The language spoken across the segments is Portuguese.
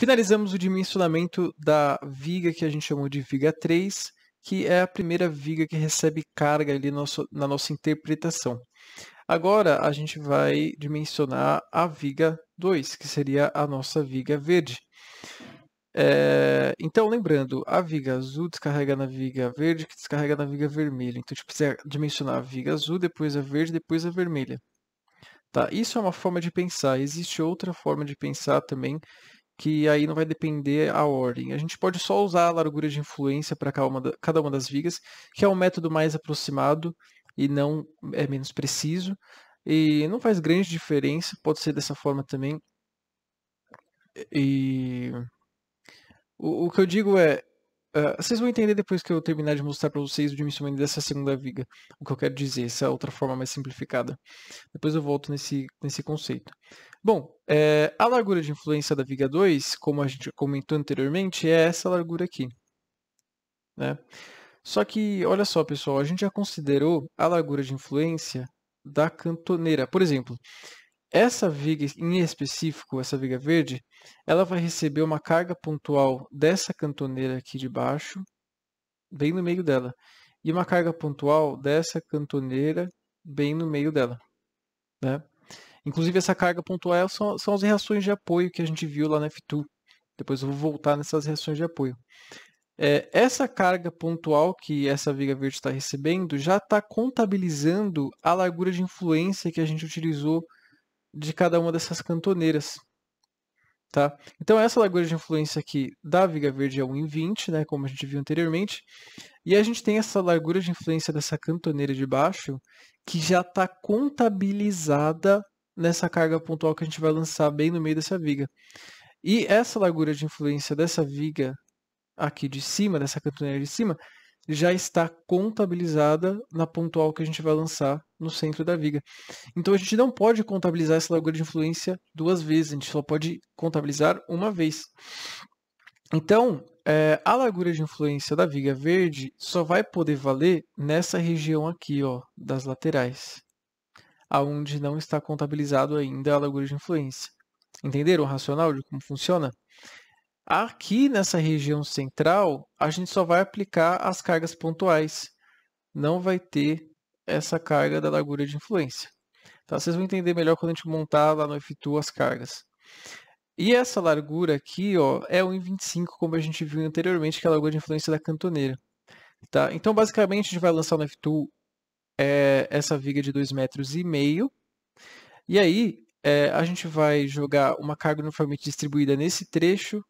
Finalizamos o dimensionamento da viga que a gente chamou de viga 3, que é a primeira viga que recebe carga ali nosso, na nossa interpretação. Agora a gente vai dimensionar a viga 2, que seria a nossa viga verde. É, então, lembrando, a viga azul descarrega na viga verde, que descarrega na viga vermelha. Então, a gente precisa dimensionar a viga azul, depois a verde, depois a vermelha. Tá? Isso é uma forma de pensar. Existe outra forma de pensar também, que aí não vai depender a ordem. A gente pode só usar a largura de influência para cada uma das vigas, que é um método mais aproximado e não é menos preciso. E não faz grande diferença, pode ser dessa forma também. E o, o que eu digo é, ah, vocês vão entender depois que eu terminar de mostrar para vocês o dimensionamento dessa segunda viga, o que eu quero dizer, essa outra forma mais simplificada. Depois eu volto nesse, nesse conceito. Bom, é, a largura de influência da viga 2, como a gente comentou anteriormente, é essa largura aqui. Né? Só que, olha só, pessoal, a gente já considerou a largura de influência da cantoneira. Por exemplo, essa viga em específico, essa viga verde, ela vai receber uma carga pontual dessa cantoneira aqui de baixo, bem no meio dela, e uma carga pontual dessa cantoneira bem no meio dela. Né? Inclusive, essa carga pontual são, são as reações de apoio que a gente viu lá na F2. Depois eu vou voltar nessas reações de apoio. É, essa carga pontual que essa viga verde está recebendo já está contabilizando a largura de influência que a gente utilizou de cada uma dessas cantoneiras. Tá? Então essa lagoa de influência aqui da Viga Verde é 1,20, né, como a gente viu anteriormente. E a gente tem essa largura de influência dessa cantoneira de baixo, que já está contabilizada nessa carga pontual que a gente vai lançar bem no meio dessa viga. E essa largura de influência dessa viga aqui de cima, dessa cantoneira de cima, já está contabilizada na pontual que a gente vai lançar no centro da viga. Então a gente não pode contabilizar essa largura de influência duas vezes, a gente só pode contabilizar uma vez. Então, é, a largura de influência da viga verde só vai poder valer nessa região aqui, ó, das laterais, aonde não está contabilizado ainda a largura de influência. Entenderam o racional de como funciona? Aqui nessa região central, a gente só vai aplicar as cargas pontuais. Não vai ter essa carga da largura de influência. Tá? Vocês vão entender melhor quando a gente montar lá no F2 as cargas. E essa largura aqui ó, é 1,25, como a gente viu anteriormente, que é a largura de influência da cantoneira. Tá? Então, basicamente, a gente vai lançar no F2 é, essa viga de 2,5 metros. E meio. E aí, é, a gente vai jogar uma carga uniformemente distribuída nesse trecho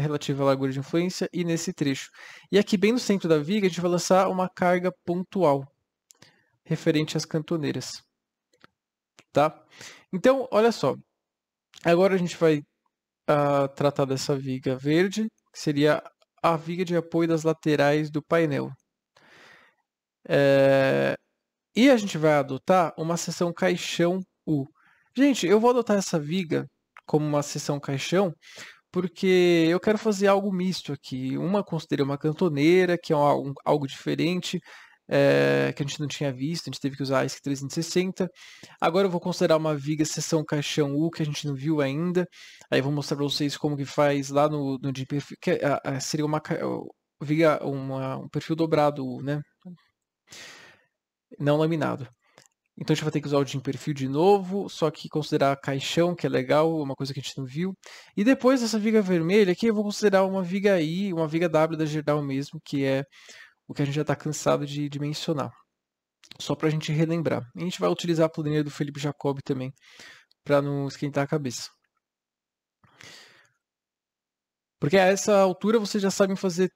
relativa à largura de influência e nesse trecho. E aqui bem no centro da viga, a gente vai lançar uma carga pontual referente às cantoneiras. Tá? Então, olha só. Agora a gente vai uh, tratar dessa viga verde, que seria a viga de apoio das laterais do painel. É... E a gente vai adotar uma seção caixão U. Gente, eu vou adotar essa viga como uma seção caixão, porque eu quero fazer algo misto aqui. Uma considerei uma cantoneira, que é um, algo diferente, é, que a gente não tinha visto, a gente teve que usar a ESC 360. Agora eu vou considerar uma viga seção caixão U, que a gente não viu ainda. Aí eu vou mostrar para vocês como que faz lá no, no de que é, a, a, seria uma viga, uma, um perfil dobrado, né? Não laminado. Então a gente vai ter que usar o Jim Perfil de novo, só que considerar caixão, que é legal, é uma coisa que a gente não viu. E depois dessa viga vermelha aqui, eu vou considerar uma viga I, uma viga W da geral mesmo, que é o que a gente já está cansado de, de mencionar. Só para a gente relembrar. a gente vai utilizar a planilha do Felipe Jacob também, para não esquentar a cabeça. Porque a essa altura vocês já sabem fazer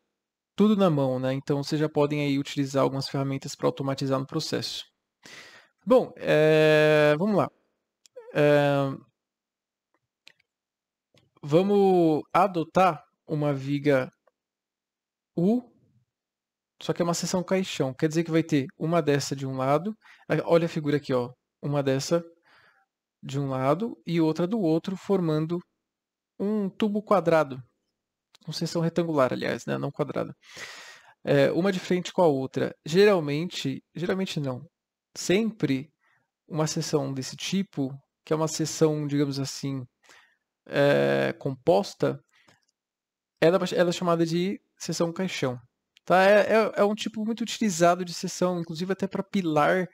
tudo na mão, né? Então vocês já podem aí utilizar algumas ferramentas para automatizar no processo. Bom, é, vamos lá. É, vamos adotar uma viga U, só que é uma seção caixão. Quer dizer que vai ter uma dessa de um lado. Olha a figura aqui, ó. Uma dessa de um lado e outra do outro, formando um tubo quadrado. Com seção retangular, aliás, né? não quadrada. É, uma de frente com a outra. Geralmente, geralmente não sempre uma sessão desse tipo, que é uma sessão, digamos assim, é, composta, ela, ela, é chamada de sessão caixão. Tá? É, é, é um tipo muito utilizado de sessão, inclusive até para pilar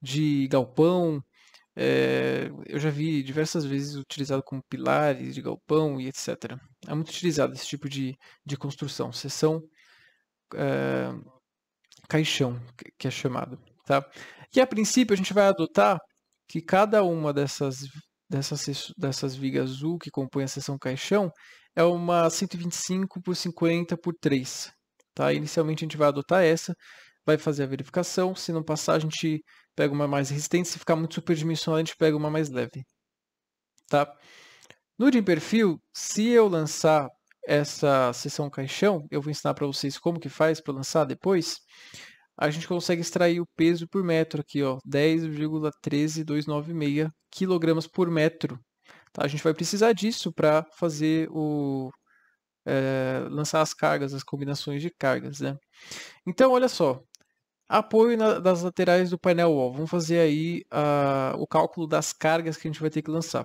de galpão. É, eu já vi diversas vezes utilizado como pilares de galpão e etc. É muito utilizado esse tipo de, de construção, sessão é, caixão, que é chamado. Tá? E a princípio a gente vai adotar que cada uma dessas, dessas, dessas vigas azul que compõem a seção caixão é uma 125 por 50 por 3. Tá? Inicialmente a gente vai adotar essa, vai fazer a verificação, se não passar a gente pega uma mais resistente, se ficar muito superdimensional a gente pega uma mais leve. Tá? No de perfil, se eu lançar essa seção caixão, eu vou ensinar para vocês como que faz para lançar depois, a gente consegue extrair o peso por metro aqui, ó, 10,13296 kg por metro. Tá? A gente vai precisar disso para fazer o é, lançar as cargas, as combinações de cargas, né? Então, olha só, apoio na, das laterais do painel wall. Vamos fazer aí uh, o cálculo das cargas que a gente vai ter que lançar.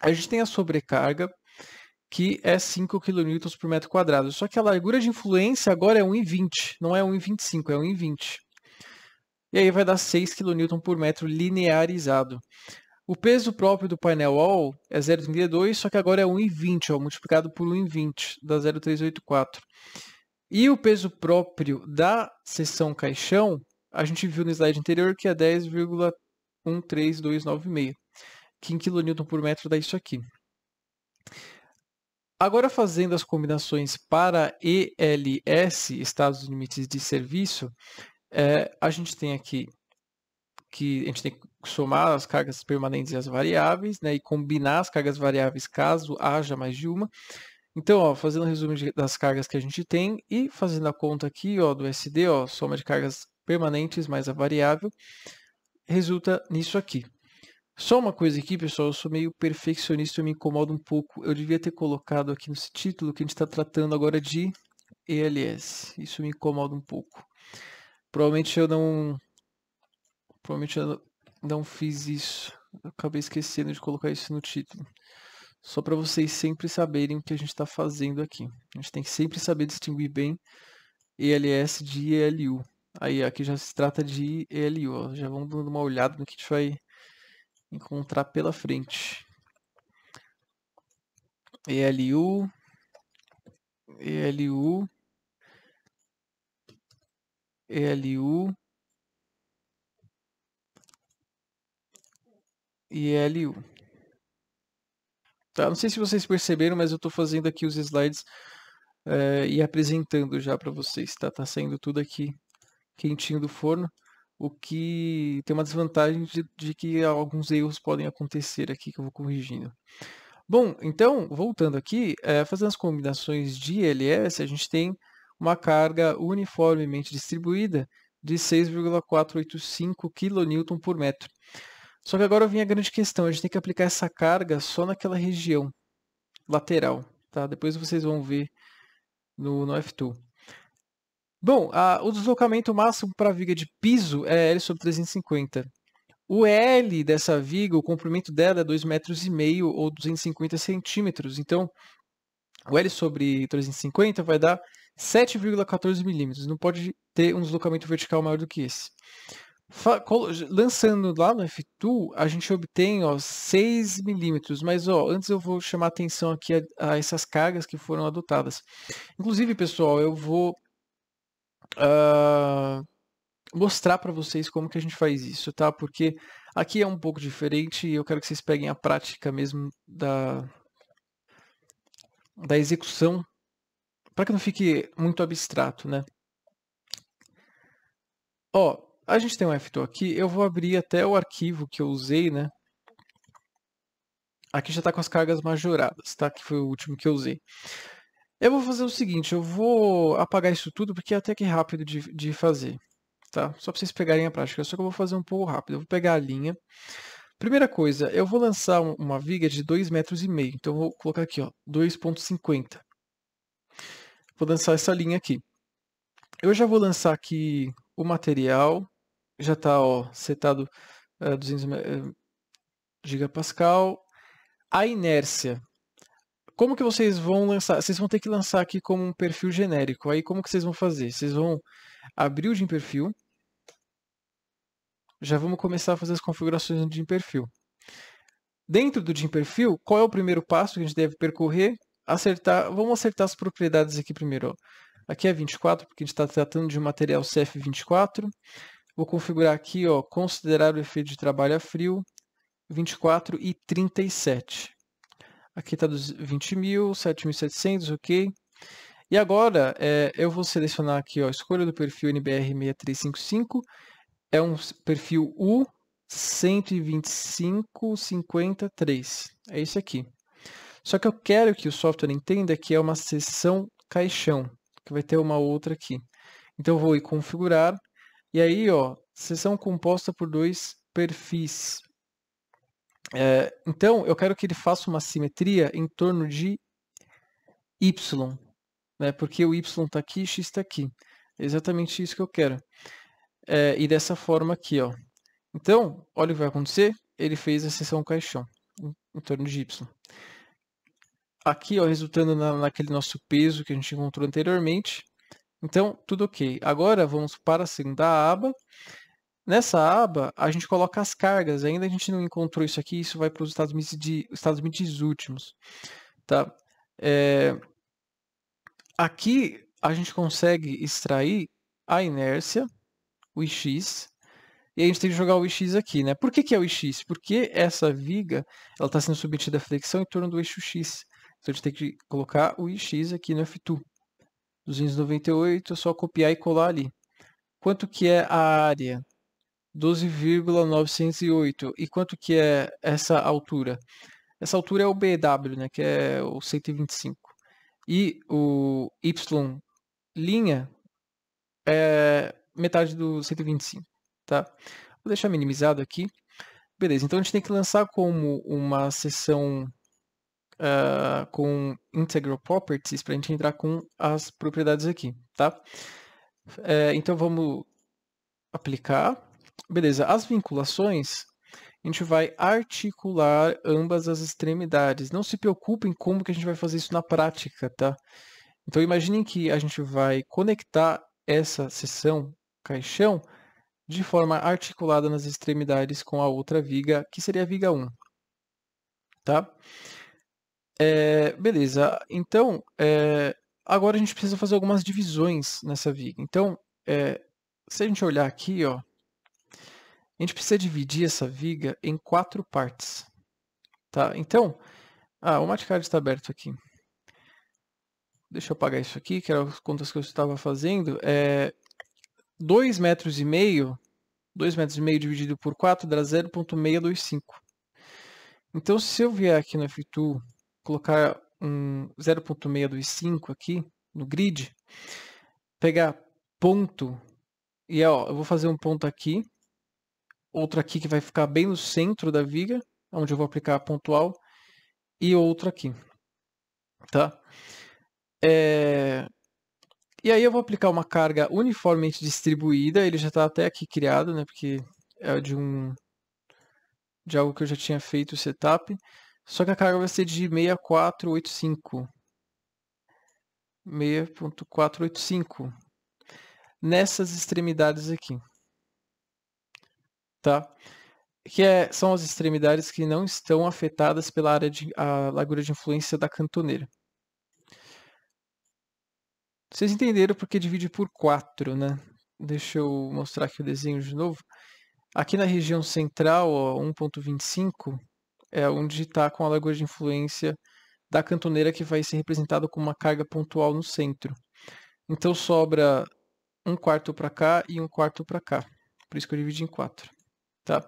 A gente tem a sobrecarga, que é 5 kN por metro quadrado. Só que a largura de influência agora é 1,20, não é 1,25, é 1,20. E aí vai dar 6 kN por metro linearizado. O peso próprio do painel wall é 0,32, só que agora é 1,20, multiplicado por 1,20 da 0,384. E o peso próprio da seção caixão, a gente viu no slide anterior que é 10,13296, que em kN por metro dá isso aqui. Agora fazendo as combinações para ELS, estados limites de serviço, é, a gente tem aqui que a gente tem que somar as cargas permanentes e as variáveis, né, e combinar as cargas variáveis caso haja mais de uma. Então, ó, fazendo um resumo de, das cargas que a gente tem e fazendo a conta aqui ó, do SD, ó, soma de cargas permanentes mais a variável, resulta nisso aqui. Só uma coisa aqui, pessoal, eu sou meio perfeccionista, eu me incomodo um pouco. Eu devia ter colocado aqui nesse título que a gente está tratando agora de ELS. Isso me incomoda um pouco. Provavelmente eu não, provavelmente eu não fiz isso. Eu acabei esquecendo de colocar isso no título. Só para vocês sempre saberem o que a gente está fazendo aqui. A gente tem que sempre saber distinguir bem ELS de ELU. Aí aqui já se trata de ELU. Ó. Já vamos dando uma olhada no que a gente vai encontrar pela frente. ELU, ELU, ELU, ELU. Tá, não sei se vocês perceberam, mas eu estou fazendo aqui os slides é, e apresentando já para vocês. Tá, tá saindo tudo aqui quentinho do forno o que tem uma desvantagem de, de, que alguns erros podem acontecer aqui que eu vou corrigindo. Bom, então, voltando aqui, é, fazendo as combinações de ILS, a gente tem uma carga uniformemente distribuída de 6,485 kN por metro. Só que agora vem a grande questão, a gente tem que aplicar essa carga só naquela região lateral. Tá? Depois vocês vão ver no, no F2. Bom, a, o deslocamento máximo para a viga de piso é L sobre 350. O L dessa viga, o comprimento dela é 2,5 metros e meio ou 250 centímetros. Então, o L sobre 350 vai dar 7,14 milímetros. Não pode ter um deslocamento vertical maior do que esse. Lançando lá no F2, a gente obtém ó, 6 milímetros, mas ó, antes eu vou chamar atenção aqui a, a essas cargas que foram adotadas. Inclusive, pessoal, eu vou uh, mostrar para vocês como que a gente faz isso, tá? Porque aqui é um pouco diferente e eu quero que vocês peguem a prática mesmo da, da execução para que não fique muito abstrato, né? Ó, a gente tem um FTO aqui, eu vou abrir até o arquivo que eu usei, né? Aqui já está com as cargas majoradas, tá? Que foi o último que eu usei. Eu vou fazer o seguinte, eu vou apagar isso tudo porque é até que rápido de, de fazer, tá? Só para vocês pegarem a prática, só que eu vou fazer um pouco rápido. Eu vou pegar a linha. Primeira coisa, eu vou lançar uma viga de 2,5 metros. e meio. Então, eu vou colocar aqui, ó, 2,50. Vou lançar essa linha aqui. Eu já vou lançar aqui o material. Já está, ó, setado uh, eh, 200 uh, eh, gigapascal. A inércia, como que vocês vão lançar? Vocês vão ter que lançar aqui como um perfil genérico. Aí como que vocês vão fazer? Vocês vão abrir o Gim Perfil. Já vamos começar a fazer as configurações do Gim Perfil. Dentro do Gim Perfil, qual é o primeiro passo que a gente deve percorrer? Acertar, vamos acertar as propriedades aqui primeiro. Aqui é 24, porque a gente está tratando de um material CF24. Vou configurar aqui, ó, considerar o efeito de trabalho a frio, 24 e 37. Aqui está dos 20.000, mil, 7.700, ok. E agora é, eu vou selecionar aqui a escolha do perfil NBR6355. É um perfil U12553. É isso aqui. Só que eu quero que o software entenda que é uma seção caixão, que vai ter uma outra aqui. Então eu vou ir configurar. E aí, ó, seção composta por dois perfis. É, então, eu quero que ele faça uma simetria em torno de y, né? porque o y está aqui e x está aqui. É exatamente isso que eu quero. É, e dessa forma aqui. Ó. Então, olha o que vai acontecer. Ele fez a seção caixão em, em torno de y. Aqui, ó, resultando na, naquele nosso peso que a gente encontrou anteriormente. Então, tudo ok. Agora, vamos para a segunda aba Nessa aba, a gente coloca as cargas. Ainda a gente não encontrou isso aqui, isso vai para os Estados Unidos, de, Estados Unidos últimos. Tá? É, aqui a gente consegue extrair a inércia, o ix, e a gente tem que jogar o ix aqui. Né? Por que, que é o ix? Porque essa viga está sendo submetida à flexão em torno do eixo x. Então a gente tem que colocar o ix aqui no F2. 298, é só copiar e colar ali. Quanto que é a área? 12,908. E quanto que é essa altura? Essa altura é o BW, né, que é o 125. E o Y linha é metade do 125, tá? Vou deixar minimizado aqui. Beleza, então a gente tem que lançar como uma seção uh, eh, com integral properties para a gente entrar com as propriedades aqui, tá? É, então vamos aplicar Beleza, as vinculações, a gente vai articular ambas as extremidades. Não se preocupem como que a gente vai fazer isso na prática, tá? Então imaginem que a gente vai conectar essa seção caixão de forma articulada nas extremidades com a outra viga, que seria a viga 1. Tá? É, beleza, então é, agora a gente precisa fazer algumas divisões nessa viga. Então, é, se a gente olhar aqui, ó, a gente precisa dividir essa viga em quatro partes. Tá? Então, ah, o Matcard está aberto aqui. Deixa eu apagar isso aqui, que eram as contas que eu estava fazendo. É, 2 metros e meio, dois metros e meio dividido por 4 dá 0.625. Então, se eu vier aqui no F2 colocar um 0.625 aqui no grid, pegar ponto, e ó, eu vou fazer um ponto aqui, outra aqui que vai ficar bem no centro da viga, onde eu vou aplicar a pontual, e outra aqui. Tá? É... E aí eu vou aplicar uma carga uniformemente distribuída, ele já está até aqui criado, né, porque é de, um, de algo que eu já tinha feito o setup, só que a carga vai ser de 6485. 6.485 nessas extremidades aqui tá? Que é, são as extremidades que não estão afetadas pela área de a largura de influência da cantoneira. Vocês entenderam porque divide por 4, né? Deixa eu mostrar aqui o desenho de novo. Aqui na região central, 1.25, é onde está com a largura de influência da cantoneira que vai ser representada com uma carga pontual no centro. Então sobra um quarto para cá e um quarto para cá. Por isso que eu dividi em quatro. Tá?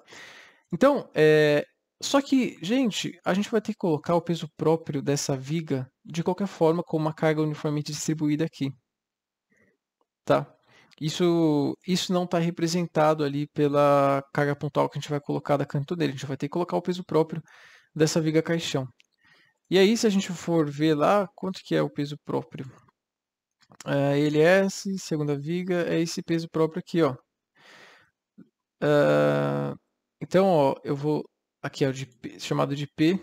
Então, é, só que, gente, a gente vai ter que colocar o peso próprio dessa viga, de qualquer forma, com uma carga uniformemente distribuída aqui. Tá? Isso, isso não está representado ali pela carga pontual que a gente vai colocar da canto dele. A gente vai ter que colocar o peso próprio dessa viga caixão. E aí, se a gente for ver lá, quanto que é o peso próprio? É, ele é segunda viga, é esse peso próprio aqui, ó. Ah, então, ó, eu vou aqui é o de P, chamado de P,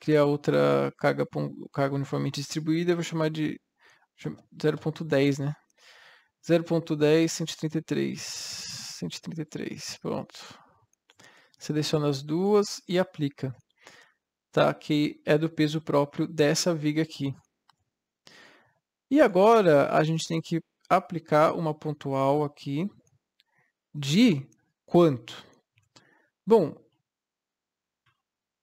criar é outra carga, carga uniformemente distribuída, eu vou chamar de 0.10, né? 0.10, 133, 133, pronto. Seleciona as duas e aplica. Tá, que é do peso próprio dessa viga aqui. E agora a gente tem que aplicar uma pontual aqui de quanto? Bom,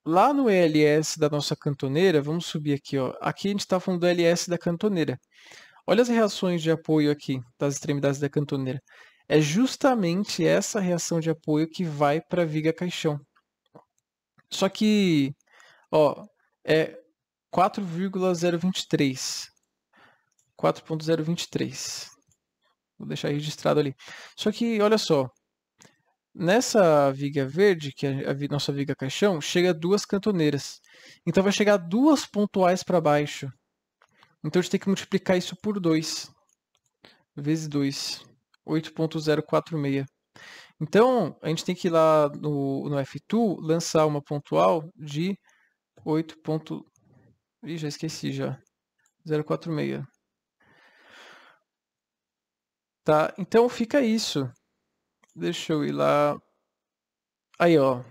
lá no ELS da nossa cantoneira, vamos subir aqui, ó. Aqui a gente está falando do LS da cantoneira. Olha as reações de apoio aqui das extremidades da cantoneira. É justamente essa reação de apoio que vai para a viga caixão. Só que, ó, é 4,023. 4,023. Vou deixar registrado ali. Só que, olha só. Nessa viga verde, que é a nossa viga caixão, chega duas cantoneiras. Então vai chegar duas pontuais para baixo. Então a gente tem que multiplicar isso por 2. Vezes 2. 8.046. Então, a gente tem que ir lá no, no F2 lançar uma pontual de 8. Ponto... Ih, já esqueci já. 046. Tá, então fica isso. Deixa eu ir lá. Aí, ó.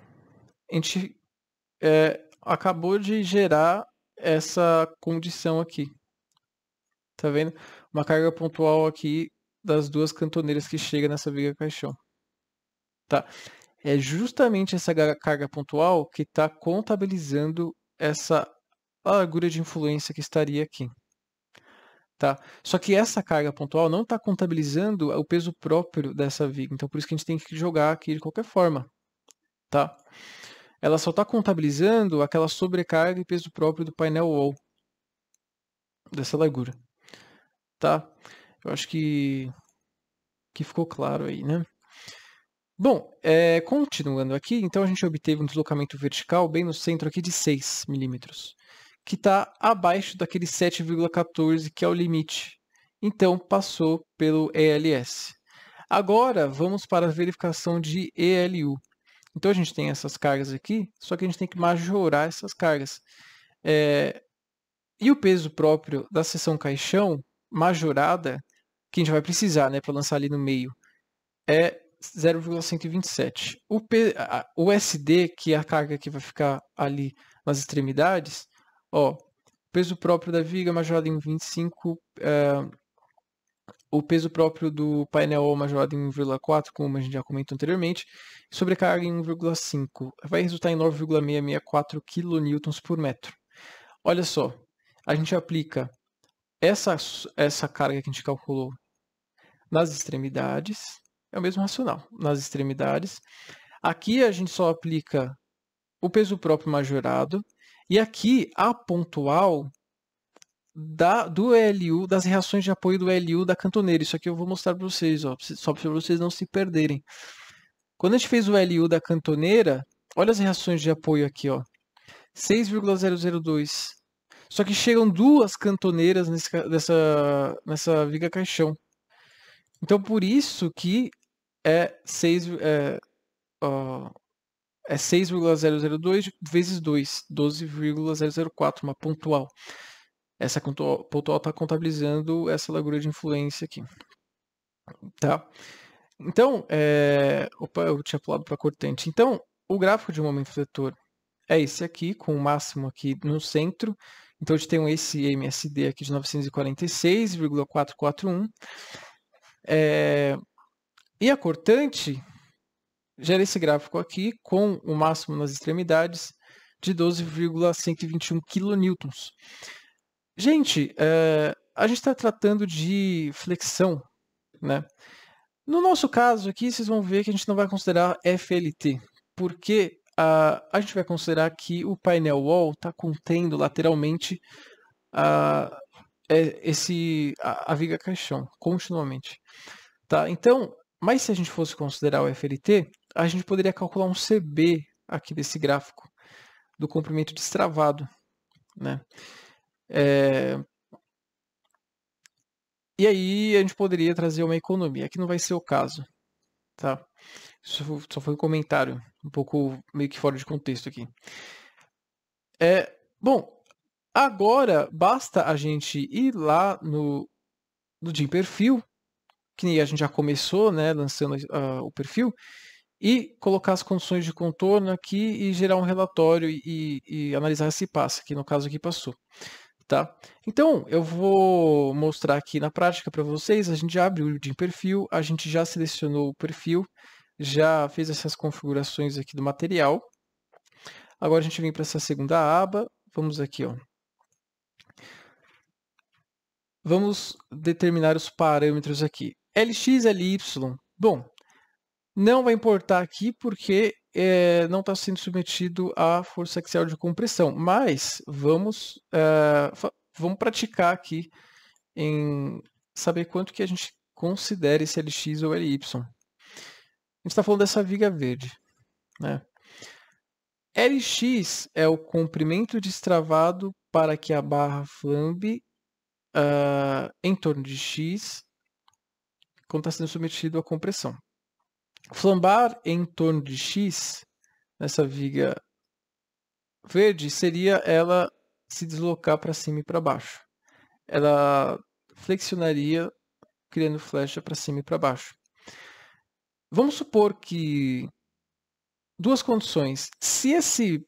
A gente é, acabou de gerar essa condição aqui. Tá vendo? Uma carga pontual aqui das duas cantoneiras que chega nessa viga caixão. Tá. É justamente essa carga pontual que está contabilizando essa largura de influência que estaria aqui. Tá? Só que essa carga pontual não está contabilizando o peso próprio dessa viga. Então, por isso que a gente tem que jogar aqui de qualquer forma. Tá? Ela só está contabilizando aquela sobrecarga e peso próprio do painel wall. Dessa largura. Tá? Eu acho que, que ficou claro aí, né? Bom, é, continuando aqui, então a gente obteve um deslocamento vertical bem no centro aqui de 6 milímetros que está abaixo daquele 7,14 que é o limite. Então passou pelo ELS. Agora vamos para a verificação de ELU. Então a gente tem essas cargas aqui, só que a gente tem que majorar essas cargas. É... E o peso próprio da seção caixão majorada, que a gente vai precisar né, para lançar ali no meio, é 0,127. O, P... o SD, que é a carga que vai ficar ali nas extremidades, Ó, peso próprio da viga majorado em 25, é, eh, o peso próprio do painel majorado em 1,4, como a gente já comentou anteriormente, sobrecarga em 1,5. Vai resultar em 9,664 kN por metro. Olha só, a gente aplica essa, essa carga que a gente calculou nas extremidades, é o mesmo racional, nas extremidades. Aqui a gente só aplica o peso próprio majorado, e aqui a pontual da, do LU, das reações de apoio do LU da cantoneira. Isso aqui eu vou mostrar para vocês, ó, só para vocês não se perderem. Quando a gente fez o LU da cantoneira, olha as reações de apoio aqui, ó. 6,002. Só que chegam duas cantoneiras nesse, nessa, nessa viga caixão. Então, por isso que é 6... É, ó, é 6,002 vezes 2, 12,004, uma pontual. Essa pontual está contabilizando essa largura de influência aqui. Tá? Então, é... opa, eu tinha pulado para a cortante. Então, o gráfico de momento vetor é esse aqui, com o máximo aqui no centro. Então, a gente tem esse MSD aqui de 946,441. É... Eh, e a cortante Gera esse gráfico aqui com o máximo nas extremidades de 12,121 kN. Gente, é, a gente está tratando de flexão, né? No nosso caso aqui, vocês vão ver que a gente não vai considerar FLT, porque a, a gente vai considerar que o painel wall está contendo lateralmente a, é, esse, a, a, viga caixão, continuamente. Tá? Então, mas se a gente fosse considerar o FLT, a gente poderia calcular um CB aqui desse gráfico do comprimento destravado. Né? É... E aí a gente poderia trazer uma economia, que não vai ser o caso. Tá? Isso só foi um comentário, um pouco meio que fora de contexto aqui. É, bom, agora basta a gente ir lá no, no Jim Perfil, que a gente já começou, né, lançando uh, o perfil, e colocar as condições de contorno aqui e gerar um relatório e, e analisar se passa, que no caso aqui passou. Tá? Então, eu vou mostrar aqui na prática para vocês, a gente abre o LinkedIn Perfil, a gente já selecionou o perfil, já fez essas configurações aqui do material. Agora a gente vem para essa segunda aba, vamos aqui, ó. Vamos determinar os parâmetros aqui. LX, LY. Bom, não vai importar aqui porque é, não está sendo submetido à força axial de compressão, mas vamos, eh, vamos praticar aqui em saber quanto que a gente considera esse LX ou LY. A gente está falando dessa viga verde. Né? LX é o comprimento destravado para que a barra flambe uh, em torno de X quando está sendo submetido à compressão. Flambar em torno de X, nessa viga verde, seria ela se deslocar para cima e para baixo. Ela flexionaria criando flecha para cima e para baixo. Vamos supor que duas condições. Se esse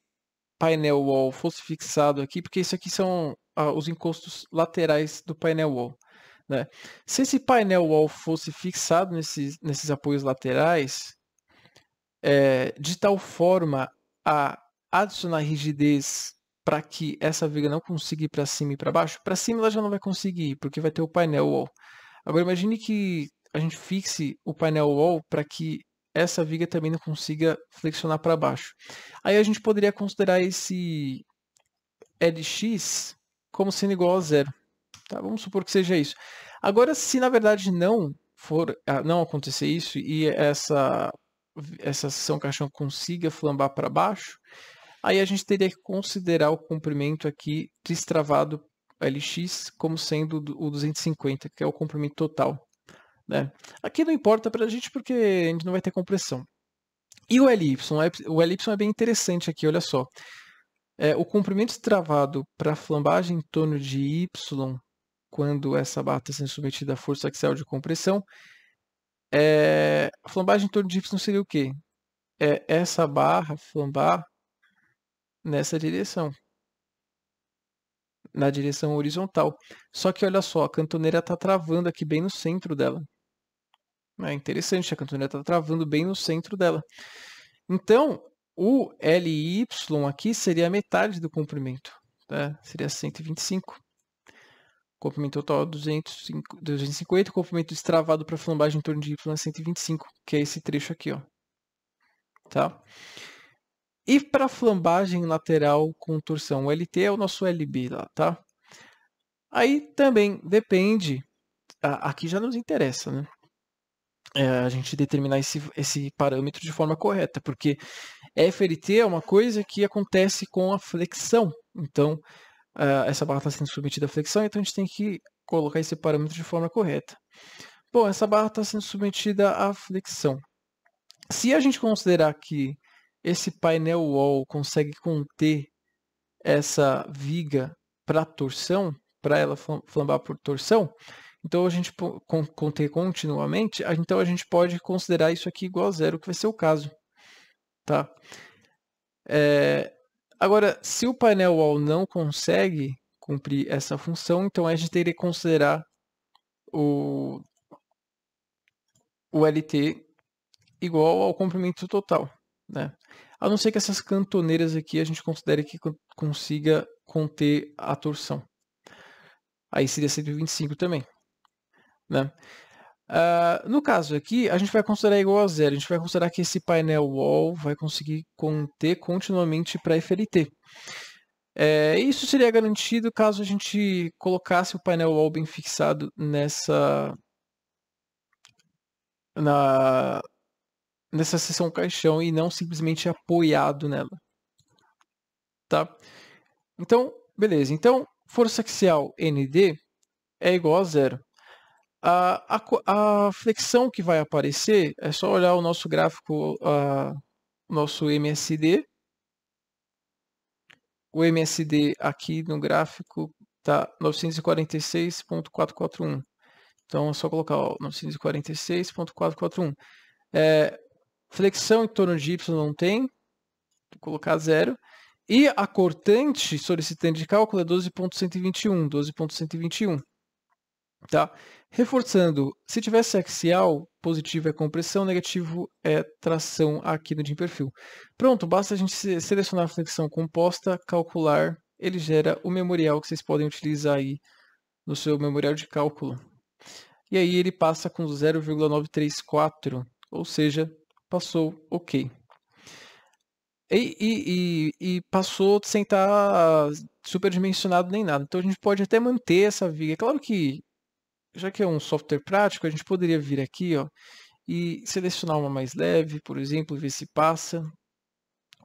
painel wall fosse fixado aqui, porque isso aqui são ah, os encostos laterais do painel wall. Né? Se esse painel wall fosse fixado nesses, nesses apoios laterais, é, de tal forma a adicionar rigidez para que essa viga não consiga ir para cima e para baixo, para cima ela já não vai conseguir, porque vai ter o painel wall. Agora imagine que a gente fixe o painel wall para que essa viga também não consiga flexionar para baixo. Aí a gente poderia considerar esse LX como sendo igual a zero. Tá? Vamos supor que seja isso. Agora, se na verdade não for, ah, não acontecer isso e essa essa seção caixão consiga flambar para baixo, aí a gente teria que considerar o comprimento aqui destravado LX como sendo o 250, que é o comprimento total. Né? Aqui não importa para a gente porque a gente não vai ter compressão. E o LY? O LY é bem interessante aqui, olha só. É, o comprimento travado para flambagem em torno de Y quando essa barra está sendo submetida à força axial de compressão, é, a flambagem em torno de Y seria o quê? É essa barra flambar nessa direção, na direção horizontal. Só que olha só, a cantoneira está travando aqui bem no centro dela. É interessante, a cantoneira está travando bem no centro dela. Então, o LY aqui seria a metade do comprimento, tá? seria 125 comprimento total 250, comprimento destravado para flambagem em torno de Y 125, que é esse trecho aqui, ó. Tá? E para flambagem lateral com torção LT é o nosso LB lá, tá? Aí também depende, aqui já nos interessa, né? É, a gente determinar esse, esse parâmetro de forma correta, porque FLT é uma coisa que acontece com a flexão. Então, uh, essa barra está sendo submetida à flexão, então a gente tem que colocar esse parâmetro de forma correta. Bom, essa barra está sendo submetida à flexão. Se a gente considerar que esse painel wall consegue conter essa viga para torção, para ela flambar por torção, então a gente conter continuamente, então a gente pode considerar isso aqui igual a zero, que vai ser o caso. Tá? É, Agora, se o painel wall não consegue cumprir essa função, então a gente teria que considerar o, o LT igual ao comprimento total. Né? A não ser que essas cantoneiras aqui a gente considere que consiga conter a torção. Aí seria 125 também. Né? Uh, no caso aqui, a gente vai considerar igual a zero. A gente vai considerar que esse painel wall vai conseguir conter continuamente para FLT. É, isso seria garantido caso a gente colocasse o painel wall bem fixado nessa, na, nessa seção caixão e não simplesmente apoiado nela. Tá? Então, beleza. Então, força axial ND é igual a zero. A, a, a, flexão que vai aparecer é só olhar o nosso gráfico, a, o nosso MSD. O MSD aqui no gráfico está 946.441. Então é só colocar 946.441. É, flexão em torno de Y não tem. Vou colocar zero. E a cortante solicitante de cálculo é 12.121. 12.121. Tá? Reforçando, se tiver axial, positivo é compressão, negativo é tração aqui no DIN perfil. Pronto, basta a gente selecionar a flexão composta, calcular, ele gera o memorial que vocês podem utilizar aí no seu memorial de cálculo. E aí ele passa com 0,934, ou seja, passou ok. E, e, e, e, passou sem estar tá superdimensionado nem nada. Então a gente pode até manter essa viga. É claro que já que é um software prático, a gente poderia vir aqui ó, e selecionar uma mais leve, por exemplo, ver se passa.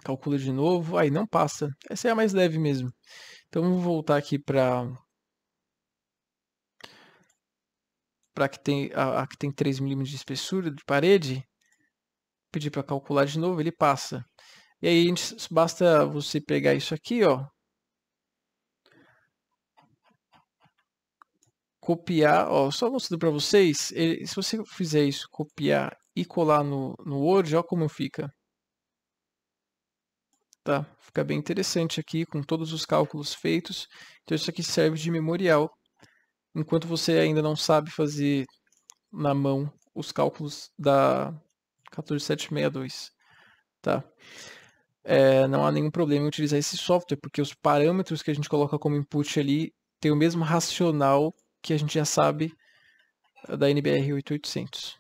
Calcula de novo. Aí, não passa. Essa é a mais leve mesmo. Então, vamos voltar aqui para para que tem a, a que tem 3 milímetros de espessura de parede, pedir para calcular de novo, ele passa. E aí gente, basta você pegar isso aqui, ó, copiar, ó, só mostrando para vocês, ele, se você fizer isso, copiar e colar no, no Word, olha como fica. Tá, fica bem interessante aqui, com todos os cálculos feitos. Então isso aqui serve de memorial, enquanto você ainda não sabe fazer na mão os cálculos da 14762. Tá. É, não há nenhum problema em utilizar esse software, porque os parâmetros que a gente coloca como input ali tem o mesmo racional que a gente já sabe eh, da NBR 8800.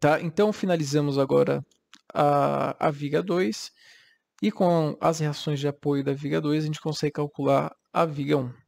Tá? Então, finalizamos agora a, a Viga 2 e com as reações de apoio da Viga 2, a gente consegue calcular a Viga 1.